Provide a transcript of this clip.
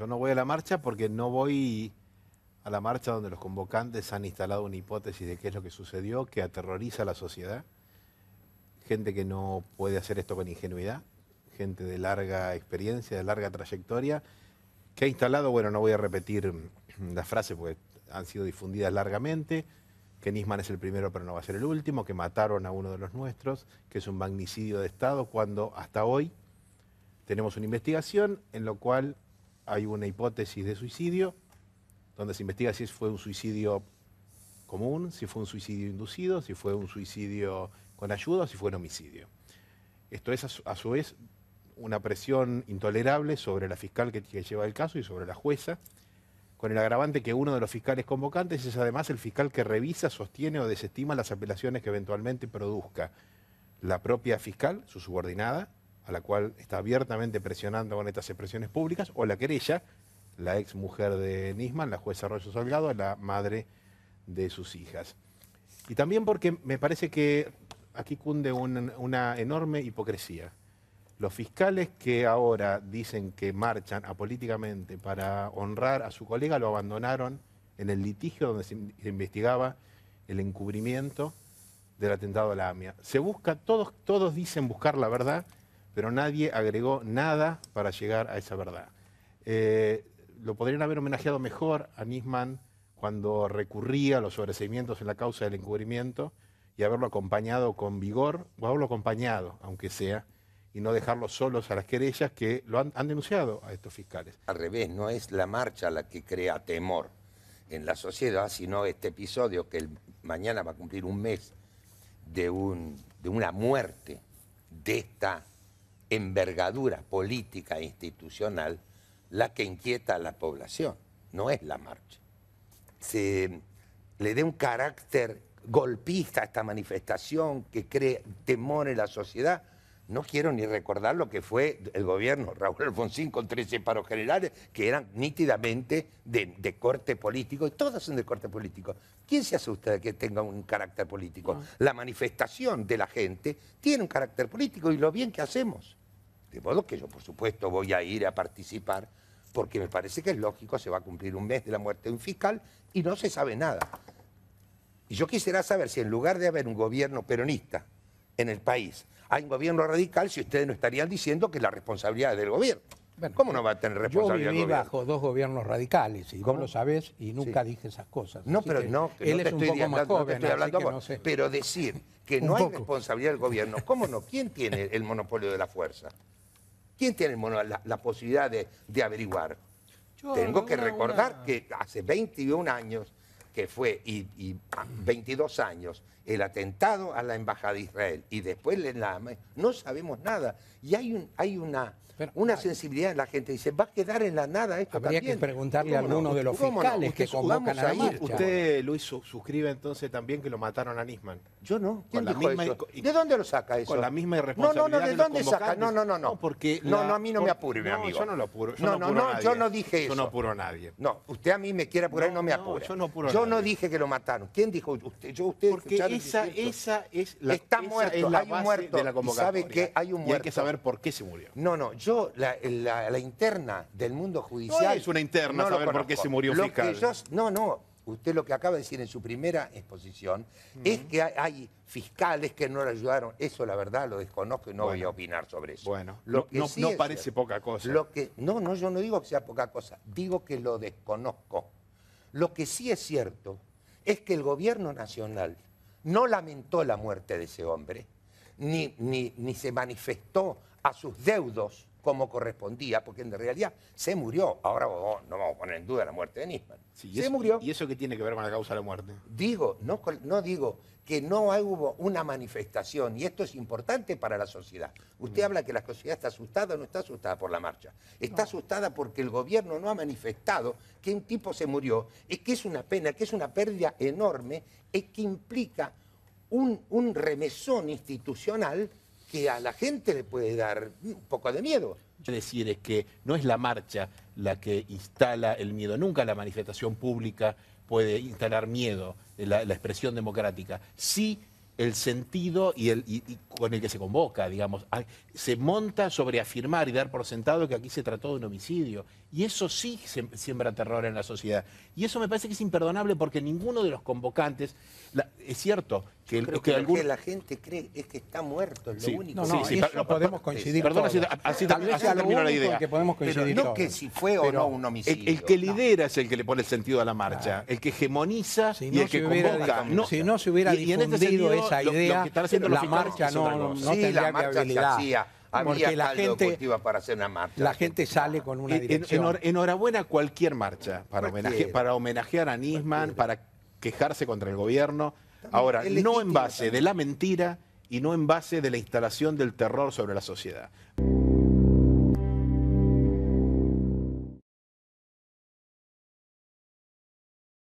Yo no voy a la marcha porque no voy a la marcha donde los convocantes han instalado una hipótesis de qué es lo que sucedió, que aterroriza a la sociedad, gente que no puede hacer esto con ingenuidad, gente de larga experiencia, de larga trayectoria, que ha instalado, bueno, no voy a repetir las frases porque han sido difundidas largamente, que Nisman es el primero pero no va a ser el último, que mataron a uno de los nuestros, que es un magnicidio de Estado, cuando hasta hoy tenemos una investigación en lo cual hay una hipótesis de suicidio, donde se investiga si fue un suicidio común, si fue un suicidio inducido, si fue un suicidio con ayuda o si fue un homicidio. Esto es, a su, vez, una presión intolerable sobre la fiscal que, lleva el caso y sobre la jueza, con el agravante que uno de los fiscales convocantes es además el fiscal que revisa, sostiene o desestima las apelaciones que eventualmente produzca la propia fiscal, su subordinada, a la cual está abiertamente presionando con estas expresiones públicas, o la querella, la ex mujer de Nisman, la jueza Arroyo Salgado, la madre de sus hijas. Y también porque me parece que aquí cunde una enorme hipocresía. Los fiscales que ahora dicen que marchan apolíticamente para honrar a su colega lo abandonaron en el litigio donde se investigaba el encubrimiento del atentado a la AMIA. Se busca, todos, todos dicen buscar la verdad, pero nadie agregó nada para llegar a esa verdad. Eh, lo podrían haber homenajeado mejor a Nisman cuando recurría a los sobreseimientos en la causa del encubrimiento y haberlo acompañado con vigor, o haberlo acompañado, aunque sea, y no dejarlo solos a las querellas que lo han, denunciado a estos fiscales. Al revés, no es la marcha la que crea temor en la sociedad, sino este episodio que mañana va a cumplir un mes de una muerte de esta envergadura política e institucional la que inquieta a la población, no es la marcha. Se le dé un carácter golpista a esta manifestación que cree temor en la sociedad. No quiero ni recordar lo que fue el gobierno Raúl Alfonsín con 13 paros generales, que eran nítidamente de, corte político, y todas son de corte político. ¿Quién se asusta de que tenga un carácter político? La manifestación de la gente tiene un carácter político y lo bien que hacemos. De modo que yo, por supuesto, voy a ir a participar porque me parece que es lógico, se va a cumplir un mes de la muerte de un fiscal y no se sabe nada. Y yo quisiera saber si en lugar de haber un gobierno peronista en el país, hay un gobierno radical, si ustedes no estarían diciendo que la responsabilidad es del gobierno. ¿Cómo no va a tener responsabilidad? Yo viví bajo dos gobiernos radicales, y ¿Cómo? vos lo sabes y nunca dije esas cosas. No, pero no, estoy un estoy hablando pero decir que no hay responsabilidad del gobierno, ¿cómo no? ¿Quién tiene el monopolio de la fuerza? ¿Quién tiene la, posibilidad de, averiguar? Tengo que recordar que hace 21 años que fue y, 22 años el atentado a la embajada de Israel y después el enlame, no sabemos nada y hay una una sensibilidad en la gente. Dice, va a quedar en la nada esto Habría que preguntarle a alguno de los fiscales que convocan a, Usted, Luis, suscribe entonces también que lo mataron a Nisman. Yo no. ¿De dónde lo saca eso? Con la misma respuesta No, no, no, ¿de, dónde saca? No, no, no. No, porque no, no a mí no me apure, mi amigo. yo no lo apuro. Yo no, no, no, yo no dije eso. Yo no apuro a nadie. No, usted a mí me quiere apurar y no me apura. yo no apuro Yo no dije que lo mataron. ¿Quién dijo? Usted, yo, usted. Porque esa, esa es la Está muerto, hay un muerto. ¿Sabe que Hay un muerto. Y hay que saber por qué se murió. No, no, yo, la, interna del mundo judicial... es una interna, no saber por qué se murió lo fiscal. no, no, usted lo que acaba de decir en su primera exposición mm. es que hay, fiscales que no le ayudaron. Eso, la verdad, lo desconozco y no voy a opinar sobre eso. Bueno, no, parece poca cosa. Lo que, no, no, yo no digo que sea poca cosa, digo que lo desconozco. Lo que sí es cierto es que el gobierno nacional no lamentó la muerte de ese hombre, ni, ni, ni se manifestó a sus deudos como correspondía, porque en realidad se murió. Ahora no vamos a poner en duda la muerte de Nisman. se murió. ¿Y eso qué tiene que ver con la causa de la muerte? Digo, no, digo que no hubo una manifestación, y esto es importante para la sociedad. Usted habla que la sociedad está asustada, no está asustada por la marcha. Está asustada porque el gobierno no ha manifestado que un tipo se murió, es que es una pena, que es una pérdida enorme, es que implica un, un remesón institucional que a la gente le puede dar un poco de miedo. quiero decir es que no es la marcha la que instala el miedo, nunca la manifestación pública puede instalar miedo, la, expresión democrática. Sí el sentido y, el, con el que se convoca, digamos. Se monta sobre afirmar y dar por sentado que aquí se trató de un homicidio. Y eso sí siembra terror en la sociedad. Y eso me parece que es imperdonable porque ninguno de los convocantes, es cierto que, el, que, la gente cree que está muerto, es único. podemos coincidir. la idea. Que no que si fue o no un homicidio. El, que lidera es el que le pone el sentido a la marcha, el que hegemoniza y el que convoca. si no se hubiera difundido esa idea, la marcha no sí, la marcha la gente, para hacer una marcha. La gente sale con una dirección. enhorabuena cualquier marcha para, para homenajear a Nisman, para quejarse contra el gobierno. Ahora, no en base de la mentira y no en base de la instalación del terror sobre la sociedad.